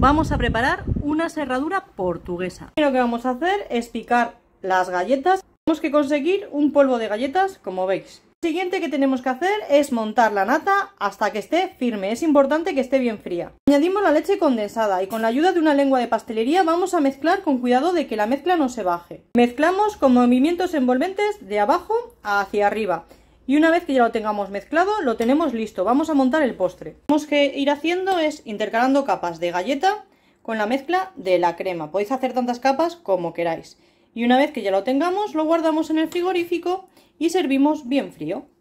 vamos a preparar una cerradura portuguesa. Lo que vamos a hacer es picar las galletas. Tenemos que conseguir un polvo de galletas, como veis. Lo siguiente que tenemos que hacer es montar la nata hasta que esté firme. Es importante que esté bien fría. Añadimos la leche condensada y con la ayuda de una lengua de pastelería vamos a mezclar con cuidado de que la mezcla no se baje. Mezclamos con movimientos envolventes de abajo hacia arriba y una vez que ya lo tengamos mezclado lo tenemos listo, vamos a montar el postre. Lo que tenemos que ir haciendo es intercalando capas de galleta con la mezcla de la crema, podéis hacer tantas capas como queráis. Y una vez que ya lo tengamos lo guardamos en el frigorífico y servimos bien frío.